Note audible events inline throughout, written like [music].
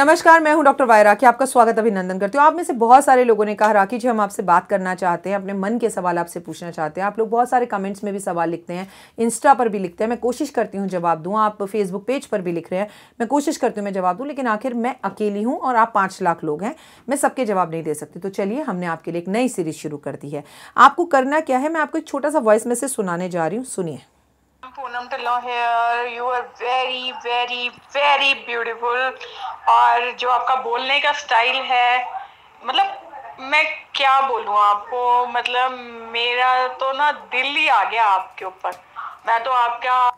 नमस्कार मैं हूं डॉक्टर वायरा की आपका स्वागत अभिनंदन करती हूं आप में से बहुत सारे लोगों ने कहा राखी जी हम आपसे बात करना चाहते हैं अपने मन के सवाल आपसे पूछना चाहते हैं आप लोग बहुत सारे कमेंट्स में भी सवाल लिखते हैं इंस्टा पर भी लिखते हैं मैं कोशिश करती हूं जवाब दूँ आप फेसबुक पेज पर भी लिख रहे हैं मैं कोशिश करती हूँ मैं जवाब दूँ लेकिन आखिर मैं अकेली हूँ और आप पाँच लाख लोग हैं मैं सबके जवाब नहीं दे सकती तो चलिए हमने आपके लिए एक नई सीरीज शुरू कर दी है आपको करना क्या है मैं आपको एक छोटा सा वॉइस मैसेज सुनाने जा रही हूँ सुनिए Poonam Tillo here you are very very very very और जो आपका बोलने का स्टाइल है मतलब मैं क्या बोलूँ आपको मतलब मेरा तो ना दिल ही आ गया आपके ऊपर मैं तो आपका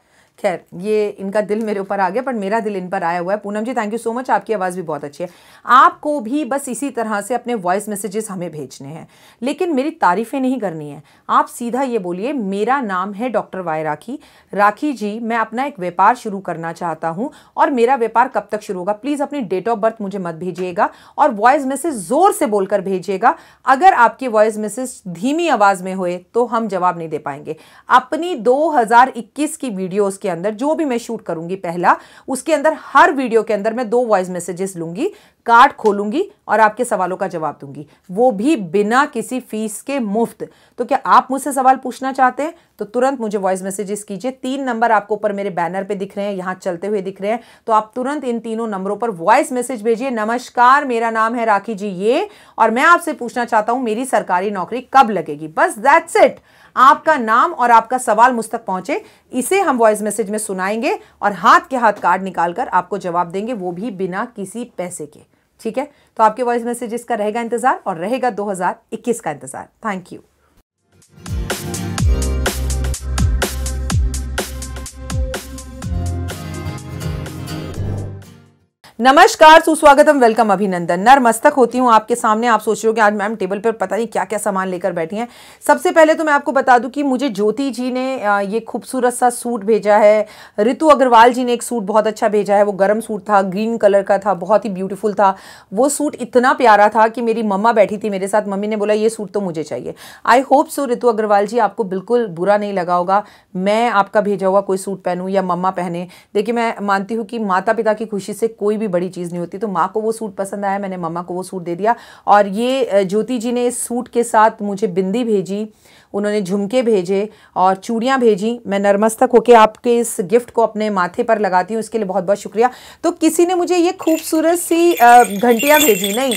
खैर ये इनका दिल मेरे ऊपर आ गया पर मेरा दिल इन पर आया हुआ है Poonam ji thank you so much आपकी आवाज़ भी बहुत अच्छी है आपको भी बस इसी तरह से अपने वॉइस मैसेजेस हमें भेजने हैं लेकिन मेरी तारीफ़ें नहीं करनी है आप सीधा ये बोलिए मेरा नाम है डॉक्टर वाई राखी राखी जी मैं अपना एक व्यापार शुरू करना चाहता हूँ और मेरा व्यापार कब तक शुरू होगा प्लीज़ अपनी डेट ऑफ बर्थ मुझे मत भेजिएगा और वॉइस मैसेज ज़ोर से बोलकर भेजिएगा अगर आपकी वॉइस मैसेज धीमी आवाज़ में हुए तो हम जवाब नहीं दे पाएंगे अपनी दो की वीडियोज़ के अंदर जो भी मैं शूट करूंगी पहला उसके अंदर हर वीडियो के अंदर मैं दो वॉइस मैसेजेस लूंगी कार्ड खोलूंगी और आपके सवालों का जवाब दूंगी वो भी बिना किसी फीस के मुफ्त तो क्या आप मुझसे सवाल पूछना चाहते हैं तो तुरंत मुझे वॉइस मैसेजेस कीजिए तीन नंबर आपको ऊपर मेरे बैनर पे दिख रहे हैं यहां चलते हुए दिख रहे हैं तो आप तुरंत इन तीनों नंबरों पर वॉइस मैसेज भेजिए नमस्कार मेरा नाम है राखी जी ये और मैं आपसे पूछना चाहता हूं मेरी सरकारी नौकरी कब लगेगी बस दैट्स इट आपका नाम और आपका सवाल मुझ तक पहुंचे इसे हम वॉइस मैसेज में सुनाएंगे और हाथ के हाथ कार्ड निकालकर आपको जवाब देंगे वो भी बिना किसी पैसे के ठीक है तो आपके वॉइस मैसेज इसका रहेगा इंतजार और रहेगा 2021 का इंतजार थैंक यू नमस्कार सुस्वागतम वेलकम अभिनंदन नर मस्तक होती हूँ आपके सामने आप सोच रहे हो कि आज मैम टेबल पर पता नहीं क्या क्या सामान लेकर बैठी हैं सबसे पहले तो मैं आपको बता दूं कि मुझे ज्योति जी ने ये खूबसूरत सा सूट भेजा है रितु अग्रवाल जी ने एक सूट बहुत अच्छा भेजा है वो गर्म सूट था ग्रीन कलर का था बहुत ही ब्यूटीफुल था वो सूट इतना प्यारा था कि मेरी मम्मा बैठी थी मेरे साथ मम्मी ने बोला ये सूट तो मुझे चाहिए I hope so Ritu Agarwal ji आपको बिल्कुल बुरा नहीं लगा होगा मैं आपका भेजा हुआ कोई सूट पहनूँ या मम्मा पहने देखिए मैं मानती हूँ कि माता पिता की खुशी से कोई भी बड़ी चीज़ नहीं होती तो माँ को वो सूट पसंद आया मैंने मम्मा को वो सूट दे दिया और ये ज्योति जी ने इस सूट के साथ मुझे बिंदी भेजी उन्होंने झुमके भेजे और चूड़ियाँ भेजी मैं नर्मस्तक होकर आपके इस गिफ्ट को अपने माथे पर लगाती हूँ इसके लिए बहुत बहुत शुक्रिया तो किसी ने मुझे ये खूबसूरत सी घंटियाँ भेजी नहीं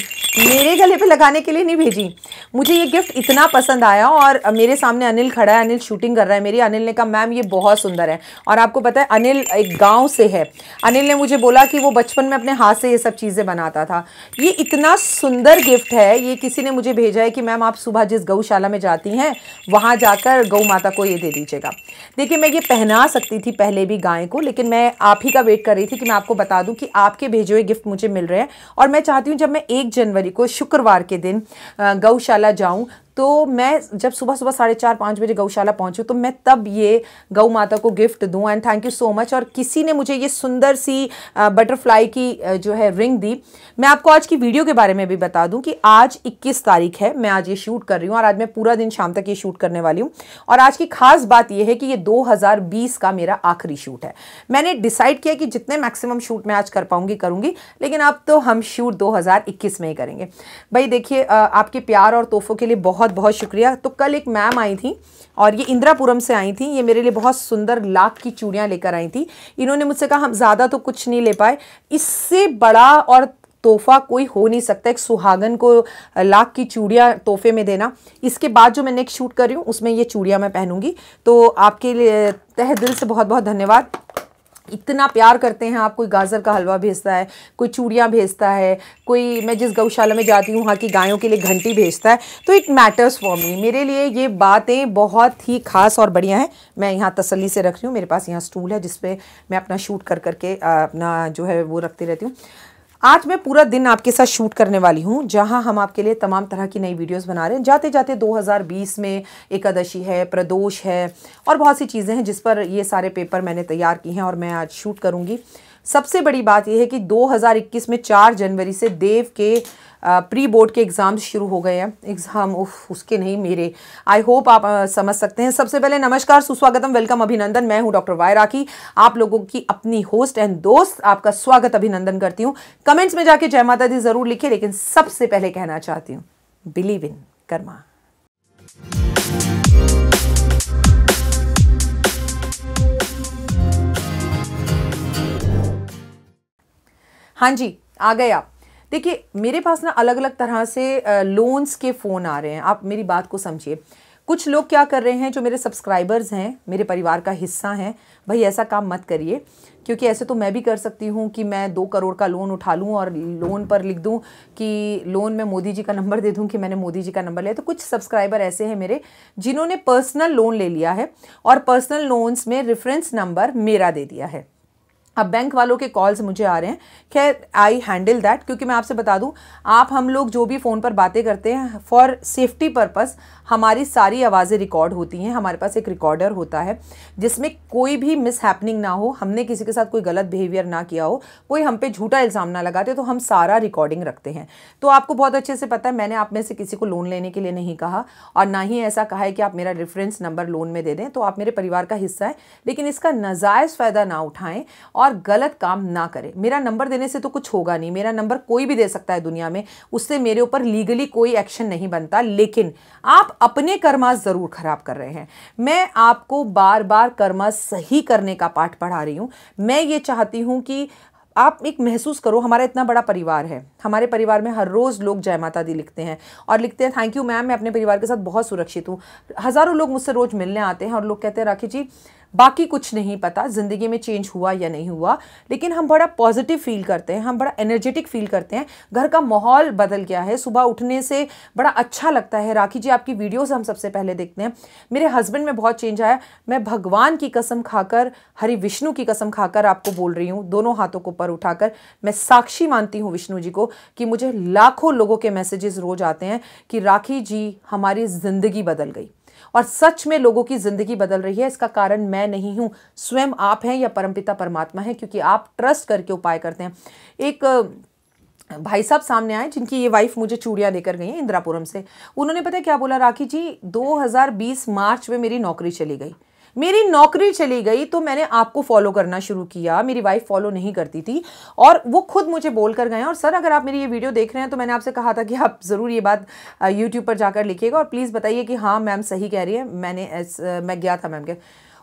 मेरे गले पर लगाने के लिए नहीं भेजी मुझे ये गिफ्ट इतना पसंद आया और मेरे सामने अनिल खड़ा है अनिल शूटिंग कर रहा है मेरी अनिल ने कहा मैम ये बहुत सुंदर है और आपको पता है अनिल एक गाँव से है अनिल ने मुझे बोला कि वो बचपन में अपने हाथ से ये सब चीज़ें बनाता था ये इतना सुंदर गिफ्ट है ये किसी ने मुझे भेजा है कि मैम आप सुबह जिस गौशाला में जाती हैं वहाँ जाकर गौ माता को ये दे दीजिएगा देखिए मैं ये पहना सकती थी पहले भी गाय को लेकिन मैं आप ही का वेट कर रही थी कि मैं आपको बता दूँ कि आपके भेजे हुए गिफ्ट मुझे मिल रहे हैं और मैं चाहती हूँ जब मैं एक जनवरी को शुक्रवार के दिन गौशाला चला जाऊं तो मैं जब सुबह सुबह साढ़े चार पाँच बजे गौशाला पहुँचूँ तो मैं तब ये गौ माता को गिफ्ट दूँ and thank you so much और किसी ने मुझे ये सुंदर सी बटरफ्लाई की जो है रिंग दी मैं आपको आज की वीडियो के बारे में भी बता दूँ कि आज इक्कीस तारीख है मैं आज ये शूट कर रही हूँ और आज मैं पूरा दिन शाम तक ये शूट करने वाली हूँ और आज की खास बात यह है कि ये दो का मेरा आखिरी शूट है मैंने डिसाइड किया कि जितने मैक्सिमम शूट मैं आज कर पाऊंगी करूंगी लेकिन अब तो हम शूट 2021 में ही करेंगे भाई देखिए आपके प्यार और तोहफों के लिए बहुत बहुत बहुत शुक्रिया तो कल एक मैम आई थी और ये इंदिरापुरम से आई थी ये मेरे लिए बहुत सुंदर लाख की चूड़ियाँ लेकर आई थी इन्होंने मुझसे कहा हम ज़्यादा तो कुछ नहीं ले पाए इससे बड़ा और तोहफा कोई हो नहीं सकता एक सुहागन को लाख की चूड़ियाँ तोहफे में देना इसके बाद जो मैं नेक्स्ट शूट कर रही हूँ उसमें ये चूड़ियाँ मैं पहनूंगी तो आपके लिए तह दिल से बहुत बहुत धन्यवाद इतना प्यार करते हैं आप कोई गाजर का हलवा भेजता है कोई चूड़ियाँ भेजता है कोई मैं जिस गौशाला में जाती हूँ वहाँ की गायों के लिए घंटी भेजता है तो इट मैटर्स फॉर मी मेरे लिए ये बातें बहुत ही ख़ास और बढ़िया हैं मैं यहाँ तसल्ली से रख रही हूँ मेरे पास यहाँ स्टूल है जिसपे मैं अपना शूट कर करके अपना जो है वो रखती रहती हूँ आज मैं पूरा दिन आपके साथ शूट करने वाली हूँ जहाँ हम आपके लिए तमाम तरह की नई वीडियोस बना रहे हैं जाते जाते 2020 में एकादशी है प्रदोष है और बहुत सी चीज़ें हैं जिस पर ये सारे पेपर मैंने तैयार किए हैं और मैं आज शूट करूँगी सबसे बड़ी बात यह है कि 2021 में 4 जनवरी से देव के प्री बोर्ड के एग्ज़ाम शुरू हो गए हैं एग्ज़ाम उफ उसके नहीं मेरे आई होप आप आ, समझ सकते हैं सबसे पहले नमस्कार सुस्वागतम वेलकम अभिनंदन मैं हूं डॉक्टर वाय राखी आप लोगों की अपनी होस्ट एंड दोस्त आपका स्वागत अभिनंदन करती हूं कमेंट्स में जाके जय माता दी ज़रूर लिखे लेकिन सबसे पहले कहना चाहती हूँ बिलीव इन कर्मा हाँ जी आ गए आप देखिए मेरे पास ना अलग अलग तरह से लोन्स के फ़ोन आ रहे हैं आप मेरी बात को समझिए कुछ लोग क्या कर रहे हैं जो मेरे सब्सक्राइबर्स हैं मेरे परिवार का हिस्सा हैं भाई ऐसा काम मत करिए क्योंकि ऐसे तो मैं भी कर सकती हूँ कि मैं दो करोड़ का लोन उठा लूँ और लोन पर लिख दूँ कि लोन में मोदी जी का नंबर दे दूँ कि मैंने मोदी जी का नंबर लिया तो कुछ सब्सक्राइबर ऐसे हैं मेरे जिन्होंने पर्सनल लोन ले लिया है और पर्सनल लोन्स में रेफरेंस नंबर मेरा दे दिया है अब बैंक वालों के कॉल्स मुझे आ रहे हैं खैर आई हैंडल दैट क्योंकि मैं आपसे बता दूं आप हम लोग जो भी फ़ोन पर बातें करते हैं फॉर सेफ्टी पर्पस हमारी सारी आवाज़ें रिकॉर्ड होती हैं हमारे पास एक रिकॉर्डर होता है जिसमें कोई भी मिस हैपनिंग ना हो हमने किसी के साथ कोई गलत बिहेवियर ना किया हो कोई हम पे झूठा इल्ज़ाम ना लगाते तो हम सारा रिकॉर्डिंग रखते हैं तो आपको बहुत अच्छे से पता है मैंने आप में से किसी को लोन लेने के लिए नहीं कहा और ना ही ऐसा कहा है कि आप मेरा रेफरेंस नंबर लोन में दे दें तो आप मेरे परिवार का हिस्सा है लेकिन इसका नजायज़ फ़ायदा ना उठाएँ और और गलत काम ना करे मेरा नंबर देने से तो कुछ होगा नहीं मेरा नंबर कोई भी दे सकता है दुनिया में उससे मेरे ऊपर लीगली कोई एक्शन नहीं बनता लेकिन आप अपने कर्मा ज़रूर ख़राब कर रहे हैं मैं आपको बार बार कर्मा सही करने का पाठ पढ़ा रही हूँ मैं ये चाहती हूँ कि आप एक महसूस करो हमारा इतना बड़ा परिवार है हमारे परिवार में हर रोज़ लोग जय माता दी लिखते हैं और लिखते हैं थैंक यू मैम मैं अपने परिवार के साथ बहुत सुरक्षित हूँ हज़ारों लोग मुझसे रोज़ मिलने आते हैं और लोग कहते हैं राखी जी बाकी कुछ नहीं पता ज़िंदगी में चेंज हुआ या नहीं हुआ लेकिन हम बड़ा पॉजिटिव फील करते हैं हम बड़ा एनर्जेटिक फील करते हैं घर का माहौल बदल गया है सुबह उठने से बड़ा अच्छा लगता है राखी जी आपकी वीडियोज़ हम सबसे पहले देखते हैं मेरे हस्बैंड में बहुत चेंज आया मैं भगवान की कसम खाकर हरि विष्णु की कसम खाकर आपको बोल रही हूँ दोनों हाथों को ऊपर उठाकर मैं साक्षी मानती हूँ विष्णु जी को कि मुझे लाखों लोगों के मैसेजेस रोज आते हैं कि राखी जी हमारी ज़िंदगी बदल गई और सच में लोगों की ज़िंदगी बदल रही है इसका कारण मैं नहीं हूं स्वयं आप हैं या परमपिता परमात्मा है क्योंकि आप ट्रस्ट करके उपाय करते हैं एक भाई साहब सामने आए जिनकी ये वाइफ मुझे चूड़ियाँ देकर गई हैं इंदिरापुरम से उन्होंने पता क्या बोला राखी जी 2020 मार्च में मेरी नौकरी चली गई मेरी नौकरी चली गई तो मैंने आपको फॉलो करना शुरू किया मेरी वाइफ फॉलो नहीं करती थी और वो खुद मुझे बोल कर गए और सर अगर आप मेरी ये वीडियो देख रहे हैं तो मैंने आपसे कहा था कि आप ज़रूर ये बात यूट्यूब पर जाकर लिखिएगा और प्लीज़ बताइए कि हाँ मैम सही कह रही है मैंने मैं गया था मैम के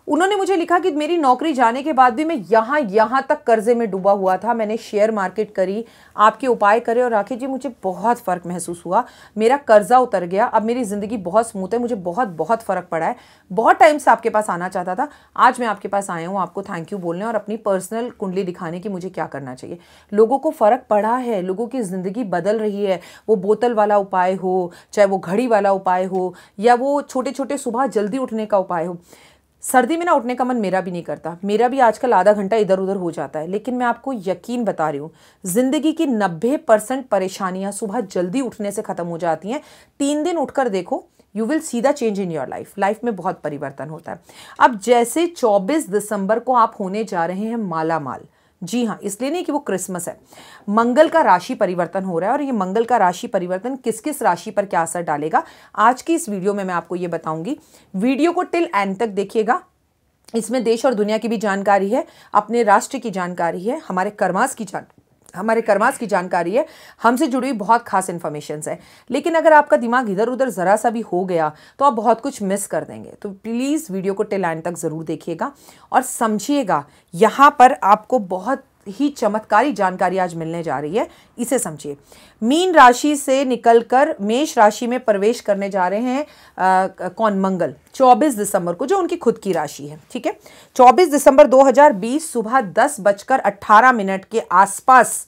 उन्होंने मुझे लिखा कि मेरी नौकरी जाने के बाद भी मैं यहाँ यहाँ तक कर्जे में डूबा हुआ था मैंने शेयर मार्केट करी आपके उपाय करे और राखी जी मुझे बहुत फ़र्क महसूस हुआ मेरा कर्जा उतर गया अब मेरी ज़िंदगी बहुत स्मूथ है मुझे बहुत बहुत फ़र्क पड़ा है बहुत टाइम से आपके पास आना चाहता था आज मैं आपके पास आया हूँ आपको थैंक यू बोलने और अपनी पर्सनल कुंडली दिखाने की मुझे क्या करना चाहिए लोगों को फ़र्क पड़ा है लोगों की ज़िंदगी बदल रही है वो बोतल वाला उपाय हो चाहे वो घड़ी वाला उपाय हो या वो छोटे छोटे सुबह जल्दी उठने का उपाय हो सर्दी में ना उठने का मन मेरा भी नहीं करता मेरा भी आजकल आधा घंटा इधर उधर हो जाता है लेकिन मैं आपको यकीन बता रही हूँ ज़िंदगी की नब्बे परसेंट परेशानियाँ सुबह जल्दी उठने से ख़त्म हो जाती हैं तीन दिन उठकर देखो you will see the change in your life life में बहुत परिवर्तन होता है अब जैसे 24 दिसंबर को आप होने जा रहे हैं माला माल जी हाँ इसलिए नहीं कि वो क्रिसमस है मंगल का राशि परिवर्तन हो रहा है और ये मंगल का राशि परिवर्तन किस किस राशि पर क्या असर डालेगा आज की इस वीडियो में मैं आपको ये बताऊंगी वीडियो को टिल एंड तक देखिएगा इसमें देश और दुनिया की भी जानकारी है अपने राष्ट्र की जानकारी है हमारे कर्मास की जानकारी हमारे कर्मास की जानकारी है हमसे जुड़ी हुई बहुत खास इन्फॉर्मेशन है लेकिन अगर आपका दिमाग इधर उधर ज़रा सा भी हो गया तो आप बहुत कुछ मिस कर देंगे तो प्लीज़ वीडियो को टेलाइन तक ज़रूर देखिएगा और समझिएगा यहाँ पर आपको बहुत ही चमत्कारी जानकारी आज मिलने जा रही है इसे समझिए मीन राशि से निकलकर मेष राशि में प्रवेश करने जा रहे हैं आ, कौन मंगल 24 दिसंबर को जो उनकी खुद की राशि है ठीक है 24 दिसंबर 2020 सुबह दस बजकर अट्ठारह मिनट के आसपास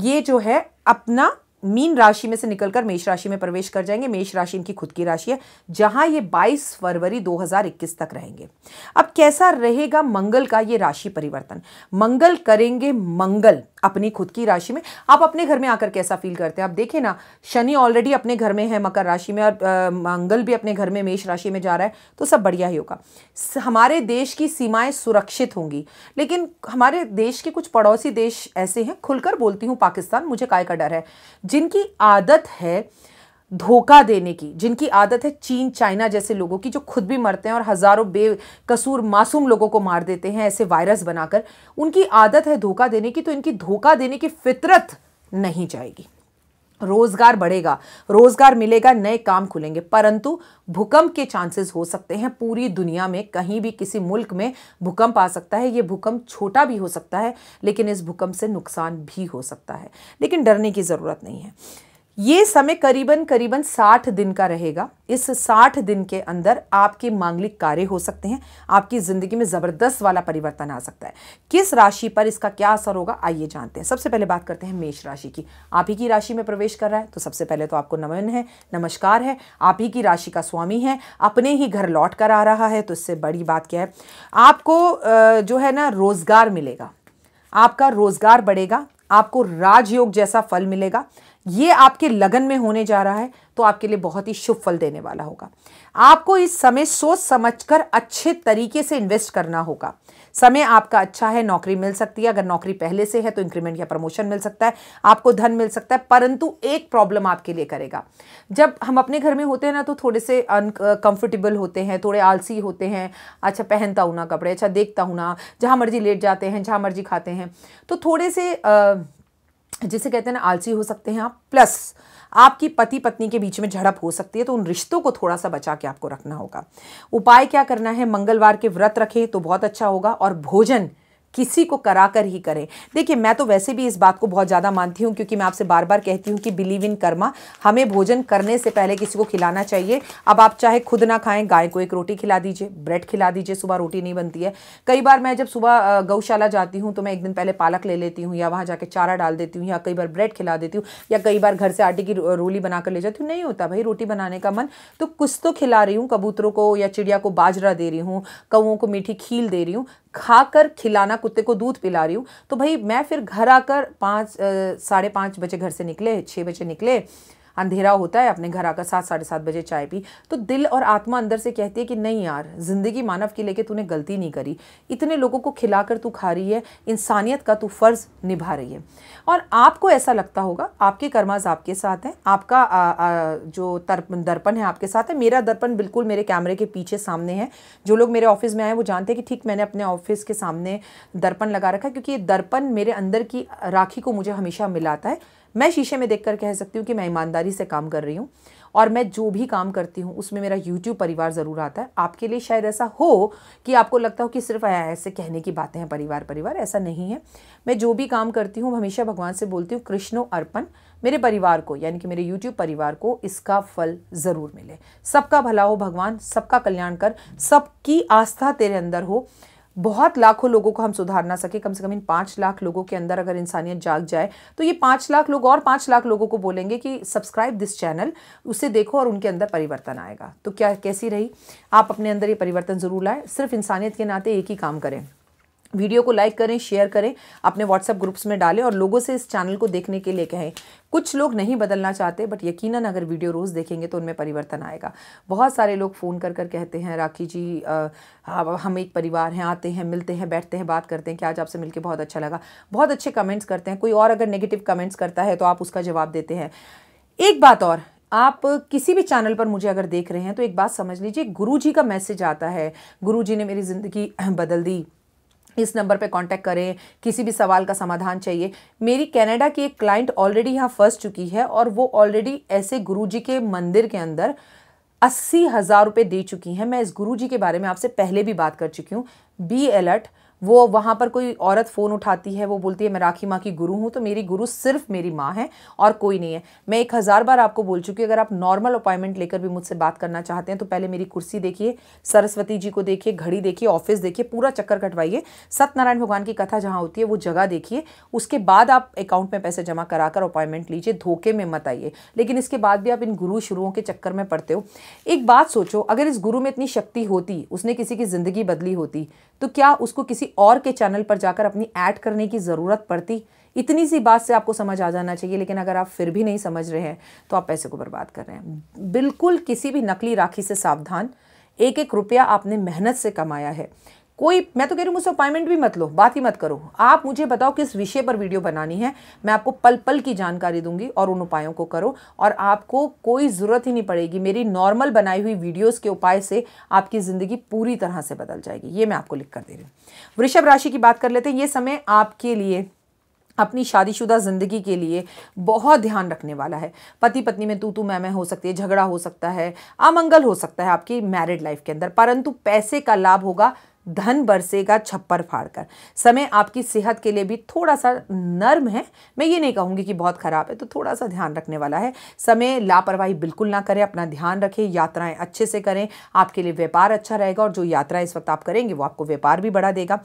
ये जो है अपना मीन राशि में से निकलकर मेष राशि में प्रवेश कर जाएंगे मेष राशि इनकी खुद की राशि है जहां ये 22 फरवरी 2021 तक रहेंगे अब कैसा रहेगा मंगल का ये राशि परिवर्तन मंगल करेंगे मंगल अपनी खुद की राशि में आप अपने घर में आकर कैसा फील करते हैं आप देखें ना शनि ऑलरेडी अपने घर में है मकर राशि में और मंगल भी अपने घर में मेष राशि में जा रहा है तो सब बढ़िया ही होगा हमारे देश की सीमाएं सुरक्षित होंगी लेकिन हमारे देश के कुछ पड़ोसी देश ऐसे हैं खुलकर बोलती हूँ पाकिस्तान मुझे काय का डर है जिनकी आदत है धोखा देने की जिनकी आदत है चीन चाइना जैसे लोगों की जो खुद भी मरते हैं और हज़ारों बेकसूर मासूम लोगों को मार देते हैं ऐसे वायरस बनाकर उनकी आदत है धोखा देने की तो इनकी धोखा देने की फितरत नहीं जाएगी रोजगार बढ़ेगा रोजगार मिलेगा नए काम खुलेंगे परंतु भूकंप के चांसेस हो सकते हैं पूरी दुनिया में कहीं भी किसी मुल्क में भूकंप आ सकता है ये भूकंप छोटा भी हो सकता है लेकिन इस भूकंप से नुकसान भी हो सकता है लेकिन डरने की ज़रूरत नहीं है ये समय करीबन करीबन 60 दिन का रहेगा इस 60 दिन के अंदर आपके मांगलिक कार्य हो सकते हैं आपकी ज़िंदगी में ज़बरदस्त वाला परिवर्तन आ सकता है किस राशि पर इसका क्या असर होगा आइए जानते हैं सबसे पहले बात करते हैं मेष राशि की आप ही की राशि में प्रवेश कर रहा है तो सबसे पहले तो आपको नमन है नमस्कार है आप ही की राशि का स्वामी है अपने ही घर लौट कर आ रहा है तो इससे बड़ी बात क्या है आपको जो है ना रोज़गार मिलेगा आपका रोज़गार बढ़ेगा आपको राजयोग जैसा फल मिलेगा ये आपके लगन में होने जा रहा है तो आपके लिए बहुत ही शुभ फल देने वाला होगा आपको इस समय सोच समझकर अच्छे तरीके से इन्वेस्ट करना होगा समय आपका अच्छा है नौकरी मिल सकती है अगर नौकरी पहले से है तो इंक्रीमेंट या प्रमोशन मिल सकता है आपको धन मिल सकता है परंतु एक प्रॉब्लम आपके लिए करेगा जब हम अपने घर में होते हैं ना तो थोड़े से अनकंफर्टेबल होते हैं थोड़े आलसी होते हैं अच्छा पहनता हूँ ना कपड़े अच्छा देखता हूँ ना जहाँ मर्जी लेट जाते हैं जहाँ मर्जी खाते हैं तो थोड़े से आ, जिसे कहते हैं ना आलसी हो सकते हैं आप प्लस आपकी पति पत्नी के बीच में झड़प हो सकती है तो उन रिश्तों को थोड़ा सा बचा के आपको रखना होगा उपाय क्या करना है मंगलवार के व्रत रखें तो बहुत अच्छा होगा और भोजन किसी को कराकर ही करें देखिए मैं तो वैसे भी इस बात को बहुत ज़्यादा मानती हूँ क्योंकि मैं आपसे बार बार कहती हूँ कि बिलीव इन कर्मा हमें भोजन करने से पहले किसी को खिलाना चाहिए अब आप चाहे खुद ना खाएं गाय को एक रोटी खिला दीजिए ब्रेड खिला दीजिए सुबह रोटी नहीं बनती है कई बार मैं जब सुबह गौशाला जाती हूँ तो मैं एक दिन पहले पालक ले लेती हूँ या वहाँ जाके चारा डाल देती हूँ या कई बार ब्रेड खिला देती हूँ या कई बार घर से आटे की रोली बनाकर ले जाती हूँ नहीं होता भाई रोटी बनाने का मन तो कुछ तो खिला रही हूँ कबूतरों को या चिड़िया को बाजरा दे रही हूँ कौओं को मीठी खील दे रही हूँ खाकर खिलाना कुत्ते को दूध पिला रही हूँ तो भाई मैं फिर घर आकर पाँच साढ़े पाँच बजे घर से निकले छः बजे निकले अंधेरा होता है अपने घर आकर सात साढ़े सात बजे चाय पी तो दिल और आत्मा अंदर से कहती है कि नहीं यार ज़िंदगी मानव की लेके तूने गलती नहीं करी इतने लोगों को खिलाकर तू खा रही है इंसानियत का तू फ़र्ज़ निभा रही है और आपको ऐसा लगता होगा आपके कर्माज आपके साथ हैं आपका आ, आ, जो दर्पण है आपके साथ है मेरा दर्पण बिल्कुल मेरे कैमरे के पीछे सामने है जो लोग मेरे ऑफिस में आए वो जानते हैं कि ठीक मैंने अपने ऑफिस के सामने दर्पण लगा रखा है क्योंकि ये दर्पण मेरे अंदर की राखी को मुझे हमेशा मिलाता है मैं शीशे में देख कर कह सकती हूँ कि मैं ईमानदारी से काम कर रही हूँ और मैं जो भी काम करती हूँ उसमें मेरा यूट्यूब परिवार ज़रूर आता है आपके लिए शायद ऐसा हो कि आपको लगता हो कि सिर्फ ऐसे कहने की बातें हैं परिवार परिवार ऐसा नहीं है मैं जो भी काम करती हूँ हमेशा भगवान से बोलती हूँ कृष्णो अर्पण मेरे परिवार को यानी कि मेरे यूट्यूब परिवार को इसका फल ज़रूर मिले सबका भला हो भगवान सबका कल्याण कर सबकी आस्था तेरे अंदर हो बहुत लाखों लोगों को हम सुधार ना सके कम से कम इन पाँच लाख लोगों के अंदर अगर इंसानियत जाग जाए तो ये पाँच लाख लोग और पाँच लाख लोगों को बोलेंगे कि सब्सक्राइब दिस चैनल उसे देखो और उनके अंदर परिवर्तन आएगा तो क्या कैसी रही आप अपने अंदर ये परिवर्तन ज़रूर लाए सिर्फ इंसानियत के नाते एक ही काम करें वीडियो को लाइक करें शेयर करें अपने व्हाट्सएप ग्रुप्स में डालें और लोगों से इस चैनल को देखने के लिए कहें कुछ लोग नहीं बदलना चाहते बट यकीनन अगर वीडियो रोज़ देखेंगे तो उनमें परिवर्तन आएगा बहुत सारे लोग फ़ोन कर कर कहते हैं राखी जी आ, हाँ, हम एक परिवार हैं आते हैं मिलते हैं बैठते हैं बात करते हैं कि आज आपसे मिलकर बहुत अच्छा लगा बहुत अच्छे कमेंट्स करते हैं कोई और अगर नेगेटिव कमेंट्स करता है तो आप उसका जवाब देते हैं एक बात और आप किसी भी चैनल पर मुझे अगर देख रहे हैं तो एक बात समझ लीजिए गुरु का मैसेज आता है गुरु ने मेरी ज़िंदगी [clears throat] बदल दी इस नंबर पे कांटेक्ट करें किसी भी सवाल का समाधान चाहिए मेरी कनाडा की एक क्लाइंट ऑलरेडी यहाँ फंस चुकी है और वो ऑलरेडी ऐसे गुरुजी के मंदिर के अंदर अस्सी हज़ार रुपये दे चुकी हैं मैं इस गुरुजी के बारे में आपसे पहले भी बात कर चुकी हूँ बी अलर्ट वो वहाँ पर कोई औरत फ़ोन उठाती है वो बोलती है मैं राखी माँ की गुरु हूँ तो मेरी गुरु सिर्फ मेरी माँ है और कोई नहीं है मैं एक हज़ार बार आपको बोल चुकी हूँ अगर आप नॉर्मल अपॉइंटमेंट लेकर भी मुझसे बात करना चाहते हैं तो पहले मेरी कुर्सी देखिए सरस्वती जी को देखिए घड़ी देखिए ऑफिस देखिए पूरा चक्कर कटवाइए सत्यनारायण भगवान की कथा जहाँ होती है वो जगह देखिए उसके बाद आप अकाउंट में पैसे जमा करा कर अपॉइंटमेंट लीजिए धोखे में मत आइए लेकिन इसके बाद भी आप इन गुरु शुरुओं के चक्कर में पड़ते हो एक बात सोचो अगर इस गुरु में इतनी शक्ति होती उसने किसी की ज़िंदगी बदली होती तो क्या उसको किसी और के चैनल पर जाकर अपनी ऐड करने की ज़रूरत पड़ती इतनी सी बात से आपको समझ आ जाना चाहिए लेकिन अगर आप फिर भी नहीं समझ रहे हैं तो आप पैसे को बर्बाद कर रहे हैं बिल्कुल किसी भी नकली राखी से सावधान एक एक रुपया आपने मेहनत से कमाया है कोई मैं तो कह रही हूँ मुझसे अपॉइंटमेंट भी मत लो बात ही मत करो आप मुझे बताओ किस विषय पर वीडियो बनानी है मैं आपको पल पल की जानकारी दूंगी और उन उपायों को करो और आपको कोई ज़रूरत ही नहीं पड़ेगी मेरी नॉर्मल बनाई हुई वीडियोज़ के उपाय से आपकी ज़िंदगी पूरी तरह से बदल जाएगी ये मैं आपको लिख कर दे रही हूँ वृषभ राशि की बात कर लेते हैं ये समय आपके लिए अपनी शादीशुदा ज़िंदगी के लिए बहुत ध्यान रखने वाला है पति पत्नी में तू तू मैं मैं हो सकती है झगड़ा हो सकता है अमंगल हो सकता है आपकी मैरिड लाइफ के अंदर परंतु पैसे का लाभ होगा धन बरसेगा छप्पर फाड़कर समय आपकी सेहत के लिए भी थोड़ा सा नर्म है मैं ये नहीं कहूँगी कि बहुत ख़राब है तो थोड़ा सा ध्यान रखने वाला है समय लापरवाही बिल्कुल ना करें अपना ध्यान रखें यात्राएं अच्छे से करें आपके लिए व्यापार अच्छा रहेगा और जो यात्रा इस वक्त आप करेंगे वो आपको व्यापार भी बढ़ा देगा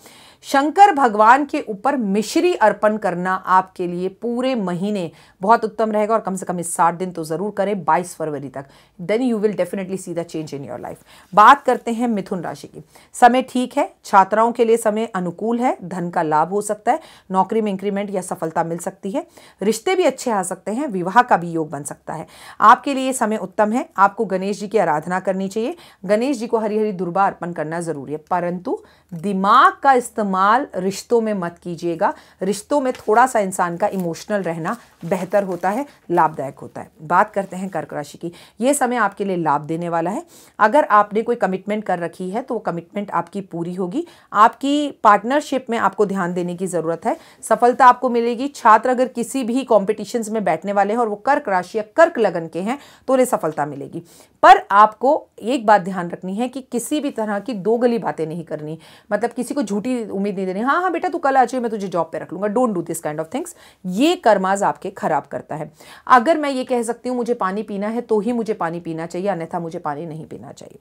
शंकर भगवान के ऊपर मिश्री अर्पण करना आपके लिए पूरे महीने बहुत उत्तम रहेगा और कम से कम इस साठ दिन तो ज़रूर करें बाईस फरवरी तक then you will definitely see the change in your life बात करते हैं मिथुन राशि की समय ठीक ठीक है छात्राओं के लिए समय अनुकूल है धन का लाभ हो सकता है नौकरी में इंक्रीमेंट या सफलता मिल सकती है रिश्ते भी अच्छे आ सकते हैं विवाह का भी योग बन सकता है आपके लिए समय उत्तम है आपको गणेश जी की आराधना करनी चाहिए गणेश जी को हरी हरी दुर्बा अर्पण करना जरूरी है परंतु दिमाग का इस्तेमाल रिश्तों में मत कीजिएगा रिश्तों में थोड़ा सा इंसान का इमोशनल रहना बेहतर होता है लाभदायक होता है बात करते हैं कर्क राशि की ये समय आपके लिए लाभ देने वाला है अगर आपने कोई कमिटमेंट कर रखी है तो वो कमिटमेंट आपकी पूरी होगी आपकी पार्टनरशिप में आपको ध्यान देने की ज़रूरत है सफलता आपको मिलेगी छात्र अगर किसी भी कॉम्पिटिशन्स में बैठने वाले हैं और वो कर्क राशि या कर्क लगन के हैं तो उन्हें सफलता मिलेगी पर आपको एक बात ध्यान रखनी है कि किसी भी तरह की दो गली बातें नहीं करनी मतलब किसी को झूठी उम्मीद नहीं देनी हाँ हाँ बेटा तू कल आ जाइए मैं तुझे जॉब पे रख लूंगा don't do this kind of things ये कर्माज आपके ख़राब करता है अगर मैं ये कह सकती हूँ मुझे पानी पीना है तो ही मुझे पानी पीना चाहिए अन्यथा मुझे पानी नहीं पीना चाहिए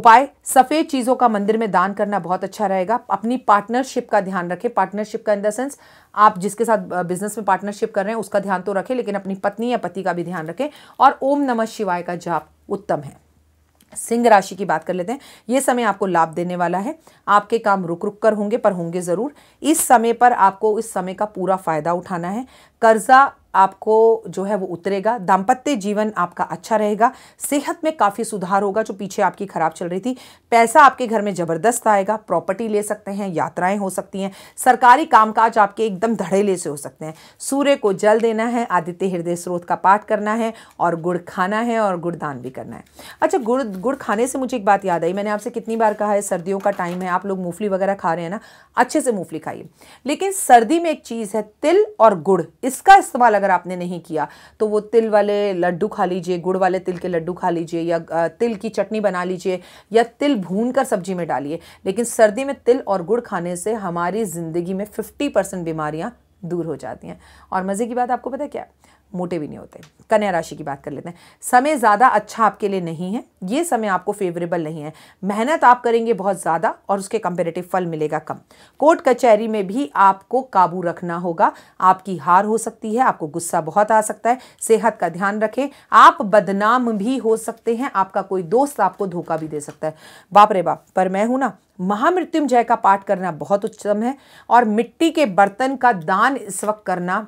उपाय सफ़ेद चीज़ों का मंदिर में दान करना बहुत अच्छा रहेगा अपनी पार्टनरशिप का ध्यान रखें पार्टनरशिप का इन द सेंस आप जिसके साथ बिजनेस में पार्टनरशिप कर रहे हैं उसका ध्यान तो रखें लेकिन अपनी पत्नी या पति का भी ध्यान रखें और ओम नमः शिवाय का जाप उत्तम है सिंह राशि की बात कर लेते हैं ये समय आपको लाभ देने वाला है आपके काम रुक रुक कर होंगे पर होंगे ज़रूर इस समय पर आपको इस समय का पूरा फ़ायदा उठाना है कर्जा आपको जो है वो उतरेगा दाम्पत्य जीवन आपका अच्छा रहेगा सेहत में काफ़ी सुधार होगा जो पीछे आपकी ख़राब चल रही थी पैसा आपके घर में ज़बरदस्त आएगा प्रॉपर्टी ले सकते हैं यात्राएं हो सकती हैं सरकारी कामकाज आपके एकदम धड़ेले से हो सकते हैं सूर्य को जल देना है आदित्य हृदय स्रोत का पाठ करना है और गुड़ खाना है और गुड़दान भी करना है अच्छा गुड़ गुड़ खाने से मुझे एक बात याद आई मैंने आपसे कितनी बार कहा है सर्दियों का टाइम है आप लोग मूफली वगैरह खा रहे हैं ना अच्छे से मूंगफली खाइए लेकिन सर्दी में एक चीज़ है तिल और गुड़ इसका इस्तेमाल अगर आपने नहीं किया तो वो तिल वाले लड्डू खा लीजिए गुड़ वाले तिल के लड्डू खा लीजिए या तिल की चटनी बना लीजिए या तिल भून कर सब्जी में डालिए लेकिन सर्दी में तिल और गुड़ खाने से हमारी ज़िंदगी में फिफ्टी परसेंट बीमारियाँ दूर हो जाती हैं और मज़े की बात आपको पता है क्या मोटे भी नहीं होते कन्या राशि की बात कर लेते हैं समय ज़्यादा अच्छा आपके लिए नहीं है ये समय आपको फेवरेबल नहीं है मेहनत आप करेंगे बहुत ज़्यादा और उसके कंपेरेटिव फल मिलेगा कम कोर्ट कचहरी में भी आपको काबू रखना होगा आपकी हार हो सकती है आपको गुस्सा बहुत आ सकता है सेहत का ध्यान रखें आप बदनाम भी हो सकते हैं आपका कोई दोस्त आपको धोखा भी दे सकता है बाप रे बाप पर मैं हूँ ना महामृत्युंजय का पाठ करना बहुत उत्तम है और मिट्टी के बर्तन का दान इस वक्त करना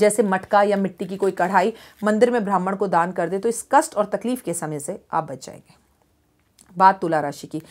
जैसे मटका या मिट्टी की कोई कढ़ाई मंदिर में ब्राह्मण को दान कर दे तो इस कष्ट और तकलीफ के समय से आप बच जाएंगे बात तुला राशि की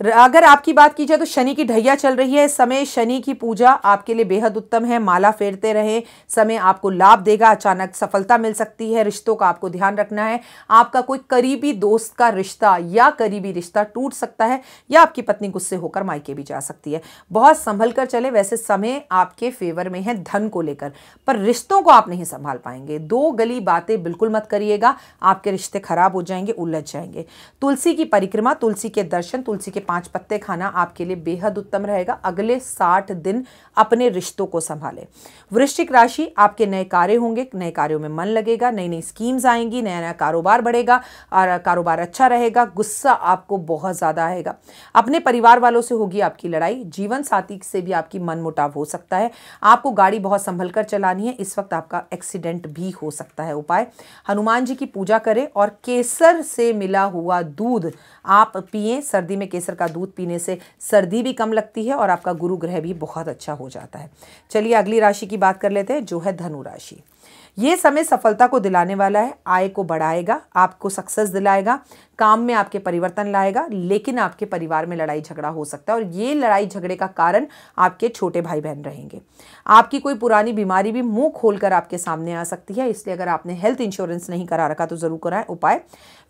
अगर आपकी बात की जाए तो शनि की ढैया चल रही है इस समय शनि की पूजा आपके लिए बेहद उत्तम है माला फेरते रहें समय आपको लाभ देगा अचानक सफलता मिल सकती है रिश्तों का आपको ध्यान रखना है आपका कोई करीबी दोस्त का रिश्ता या करीबी रिश्ता टूट सकता है या आपकी पत्नी गुस्से होकर मायके भी जा सकती है बहुत संभल कर चले वैसे समय आपके फेवर में है धन को लेकर पर रिश्तों को आप नहीं संभाल पाएंगे दो गली बातें बिल्कुल मत करिएगा आपके रिश्ते खराब हो जाएंगे उलझ जाएंगे तुलसी की परिक्रमा तुलसी के दर्शन तुलसी के पांच पत्ते खाना आपके लिए बेहद उत्तम रहेगा अगले साठ दिन अपने रिश्तों को संभालें वृश्चिक राशि आपके नए कार्य होंगे नए कार्यों में मन लगेगा नई नई स्कीम्स आएंगी नया नया कारोबार बढ़ेगा और कारोबार अच्छा रहेगा गुस्सा आपको बहुत ज़्यादा आएगा अपने परिवार वालों से होगी आपकी लड़ाई जीवन साथी से भी आपकी मन मुटाव हो सकता है आपको गाड़ी बहुत संभल चलानी है इस वक्त आपका एक्सीडेंट भी हो सकता है उपाय हनुमान जी की पूजा करें और केसर से मिला हुआ दूध आप पिए सर्दी में केसर केसर का दूध पीने से सर्दी भी कम लगती है और आपका गुरु ग्रह भी बहुत अच्छा हो जाता है चलिए अगली राशि की बात कर लेते हैं जो है धनु राशि ये समय सफलता को दिलाने वाला है आय को बढ़ाएगा आपको सक्सेस दिलाएगा काम में आपके परिवर्तन लाएगा लेकिन आपके परिवार में लड़ाई झगड़ा हो सकता है और ये लड़ाई झगड़े का कारण आपके छोटे भाई बहन रहेंगे आपकी कोई पुरानी बीमारी भी मुंह खोलकर आपके सामने आ सकती है इसलिए अगर आपने हेल्थ इंश्योरेंस नहीं करा रखा तो ज़रूर कराएं उपाय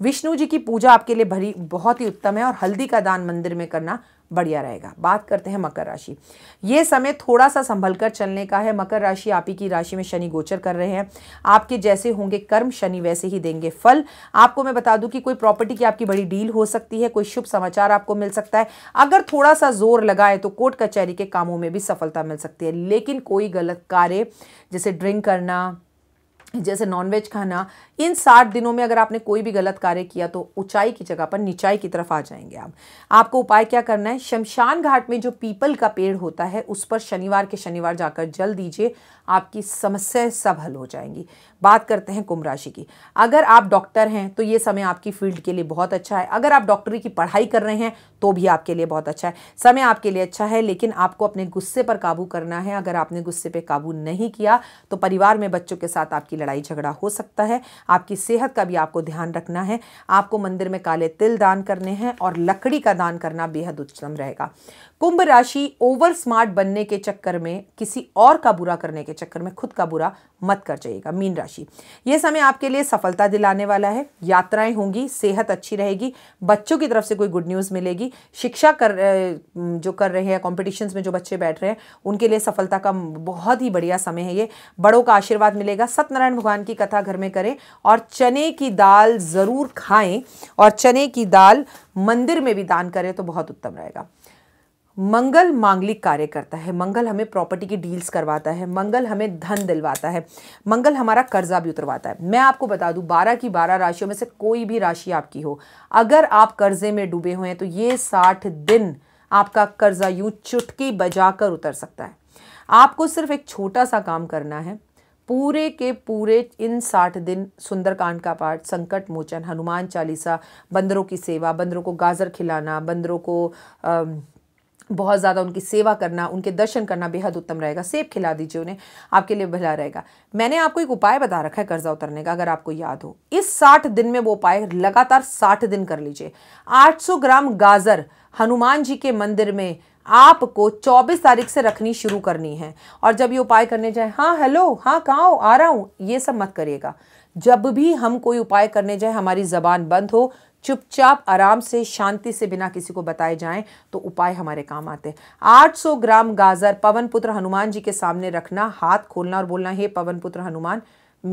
विष्णु जी की पूजा आपके लिए भरी बहुत ही उत्तम है और हल्दी का दान मंदिर में करना बढ़िया रहेगा बात करते हैं मकर राशि ये समय थोड़ा सा संभल कर चलने का है मकर राशि आप ही की राशि में शनि गोचर कर रहे हैं आपके जैसे होंगे कर्म शनि वैसे ही देंगे फल आपको मैं बता दूं कि कोई प्रॉपर्टी की आपकी बड़ी डील हो सकती है कोई शुभ समाचार आपको मिल सकता है अगर थोड़ा सा जोर लगाए तो कोर्ट कचहरी के कामों में भी सफलता मिल सकती है लेकिन कोई गलत कार्य जैसे ड्रिंक करना जैसे नॉनवेज खाना इन साठ दिनों में अगर आपने कोई भी गलत कार्य किया तो ऊंचाई की जगह पर निचाई की तरफ आ जाएंगे आप आपको उपाय क्या करना है शमशान घाट में जो पीपल का पेड़ होता है उस पर शनिवार के शनिवार जाकर जल दीजिए आपकी समस्याएं सब हल हो जाएंगी बात करते हैं कुंभ राशि की अगर आप डॉक्टर हैं तो ये समय आपकी फील्ड के लिए बहुत अच्छा है अगर आप डॉक्टरी की पढ़ाई कर रहे हैं तो भी आपके लिए बहुत अच्छा है समय आपके लिए अच्छा है लेकिन आपको अपने गुस्से पर काबू करना है अगर आपने गुस्से पर काबू नहीं किया तो परिवार में बच्चों के साथ आपकी लड़ाई झगड़ा हो सकता है आपकी सेहत का भी आपको ध्यान रखना है आपको मंदिर में काले तिल दान करने हैं और लकड़ी का दान करना बेहद उत्तम रहेगा कुंभ राशि ओवर स्मार्ट बनने के चक्कर में किसी और का बुरा करने के चक्कर में खुद का बुरा मत कर जाइएगा मीन राशि यह समय आपके लिए सफलता दिलाने वाला है यात्राएं होंगी सेहत अच्छी रहेगी बच्चों की तरफ से कोई गुड न्यूज़ मिलेगी शिक्षा कर जो कर रहे हैं कॉम्पिटिशन्स में जो बच्चे बैठ रहे हैं उनके लिए सफलता का बहुत ही बढ़िया समय है ये बड़ों का आशीर्वाद मिलेगा सत्यनारायण भगवान की कथा घर में करें और चने की दाल ज़रूर खाएँ और चने की दाल मंदिर में भी दान करें तो बहुत उत्तम रहेगा मंगल मांगलिक कार्य करता है मंगल हमें प्रॉपर्टी की डील्स करवाता है मंगल हमें धन दिलवाता है मंगल हमारा कर्जा भी उतरवाता है मैं आपको बता दूं बारह की बारह राशियों में से कोई भी राशि आपकी हो अगर आप कर्जे में डूबे हुए हैं तो ये साठ दिन आपका कर्जा यूं चुटकी बजाकर उतर सकता है आपको सिर्फ एक छोटा सा काम करना है पूरे के पूरे इन साठ दिन सुंदरकांड का पाठ संकट मोचन हनुमान चालीसा बंदरों की सेवा बंदरों को गाजर खिलाना बंदरों को आ, बहुत ज़्यादा उनकी सेवा करना उनके दर्शन करना बेहद उत्तम रहेगा सेब खिला दीजिए उन्हें आपके लिए भला रहेगा मैंने आपको एक उपाय बता रखा है कर्जा उतरने का अगर आपको याद हो इस साठ दिन में वो उपाय लगातार साठ दिन कर लीजिए 800 ग्राम गाजर हनुमान जी के मंदिर में आपको 24 तारीख से रखनी शुरू करनी है और जब ये उपाय करने जाए हाँ हेलो हाँ कहाँ हो आ रहा हूँ ये सब मत करिएगा जब भी हम कोई उपाय करने जाए हमारी ज़बान बंद हो चुपचाप आराम से शांति से बिना किसी को बताए जाएं तो उपाय हमारे काम आते हैं 800 ग्राम गाजर पवन पुत्र हनुमान जी के सामने रखना हाथ खोलना और बोलना हे पवन पुत्र हनुमान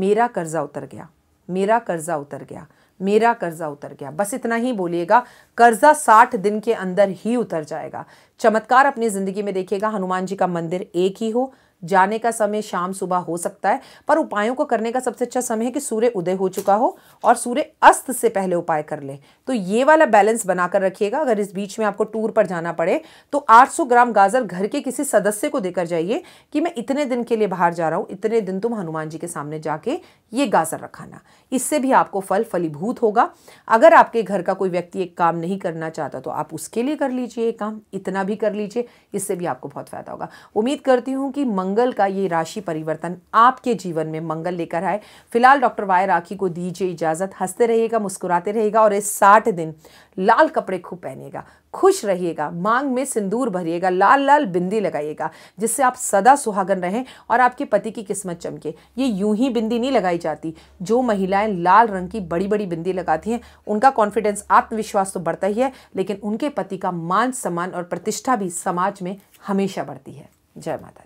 मेरा कर्जा उतर गया मेरा कर्जा उतर गया मेरा कर्जा उतर गया बस इतना ही बोलिएगा कर्जा साठ दिन के अंदर ही उतर जाएगा चमत्कार अपनी जिंदगी में देखिएगा हनुमान जी का मंदिर एक ही हो जाने का समय शाम सुबह हो सकता है पर उपायों को करने का सबसे अच्छा समय है कि सूर्य उदय हो चुका हो और सूर्य अस्त से पहले उपाय कर ले तो ये वाला बैलेंस बनाकर रखिएगा अगर इस बीच में आपको टूर पर जाना पड़े तो 800 ग्राम गाजर घर के किसी सदस्य को देकर जाइए कि मैं इतने दिन के लिए बाहर जा रहा हूँ इतने दिन तुम हनुमान जी के सामने जाके ये गाजर रखाना इससे भी आपको फल फलीभूत होगा अगर आपके घर का कोई व्यक्ति एक काम नहीं करना चाहता तो आप उसके लिए कर लीजिए काम इतना भी कर लीजिए इससे भी आपको बहुत फ़ायदा होगा उम्मीद करती हूँ कि मंग मंगल का ये राशि परिवर्तन आपके जीवन में मंगल लेकर आए फिलहाल डॉक्टर वाय राखी को दीजिए इजाज़त हंसते रहिएगा मुस्कुराते रहेगा और इस साठ दिन लाल कपड़े खूब पहनेगा खुश रहिएगा मांग में सिंदूर भरिएगा लाल लाल बिंदी लगाइएगा जिससे आप सदा सुहागन रहें और आपके पति की किस्मत चमके ये यूं ही बिंदी नहीं लगाई जाती जो महिलाएं लाल रंग की बड़ी बड़ी बिंदी लगाती हैं उनका कॉन्फिडेंस आत्मविश्वास तो बढ़ता ही है लेकिन उनके पति का मान सम्मान और प्रतिष्ठा भी समाज में हमेशा बढ़ती है जय माता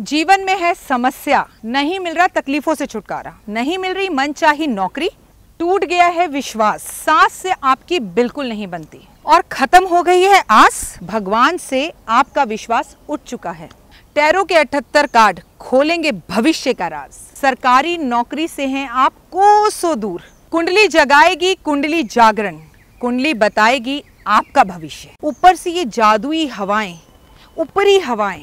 जीवन में है समस्या नहीं मिल रहा तकलीफों से छुटकारा नहीं मिल रही मन चाही नौकरी टूट गया है विश्वास सांस से आपकी बिल्कुल नहीं बनती और खत्म हो गई है आस भगवान से आपका विश्वास उठ चुका है टैरो के अठहत्तर कार्ड खोलेंगे भविष्य का राज सरकारी नौकरी से हैं आप कोसो दूर कुंडली जगाएगी कुंडली जागरण कुंडली बताएगी आपका भविष्य ऊपर से ये जादुई हवाएं ऊपरी हवाएं